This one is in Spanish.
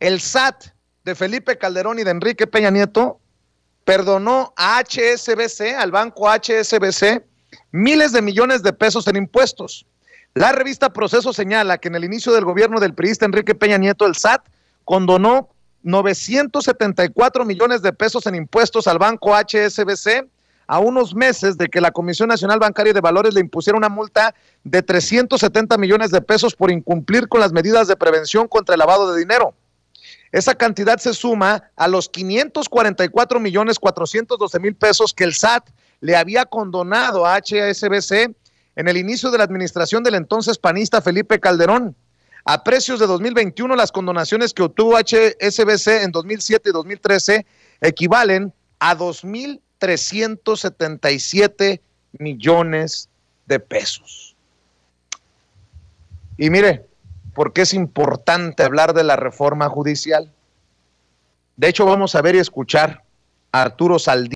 El SAT de Felipe Calderón y de Enrique Peña Nieto perdonó a HSBC, al banco HSBC, miles de millones de pesos en impuestos. La revista Proceso señala que en el inicio del gobierno del periodista Enrique Peña Nieto, el SAT condonó 974 millones de pesos en impuestos al banco HSBC a unos meses de que la Comisión Nacional Bancaria de Valores le impusiera una multa de 370 millones de pesos por incumplir con las medidas de prevención contra el lavado de dinero. Esa cantidad se suma a los 544 millones 412 mil pesos que el SAT le había condonado a HSBC en el inicio de la administración del entonces panista Felipe Calderón. A precios de 2021, las condonaciones que obtuvo HSBC en 2007 y 2013 equivalen a 2.377 millones de pesos. Y mire, por qué es importante hablar de la reforma judicial. De hecho, vamos a ver y escuchar a Arturo Saldí.